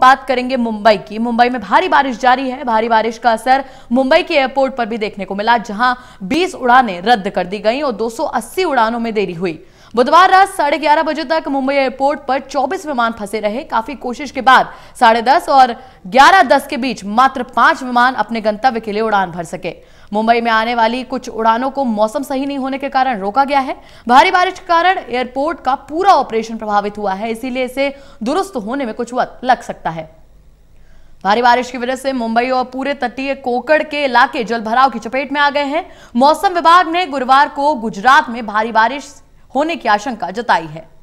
बात करेंगे मुंबई की मुंबई में भारी बारिश जारी है भारी बारिश का असर मुंबई के एयरपोर्ट पर भी देखने को मिला जहां 20 उड़ानें रद्द कर दी गई और 280 उड़ानों में देरी हुई बुधवार रात साढ़े ग्यारह बजे तक मुंबई एयरपोर्ट पर 24 विमान फंसे रहे काफी कोशिश के बाद साढ़े दस और ग्यारह दस के बीच मात्र पांच विमान अपने गंतव्य के लिए उड़ान भर सके मुंबई में आने वाली कुछ उड़ानों को मौसम सही नहीं होने के कारण रोका गया है भारी बारिश के कारण एयरपोर्ट का पूरा ऑपरेशन प्रभावित हुआ है इसीलिए इसे दुरुस्त होने में कुछ वक्त लग सकता है भारी बारिश की वजह से मुंबई और पूरे तटीय कोकड़ के इलाके जलभराव की चपेट में आ गए हैं मौसम विभाग ने गुरुवार को गुजरात में भारी बारिश होने की आशंका जताई है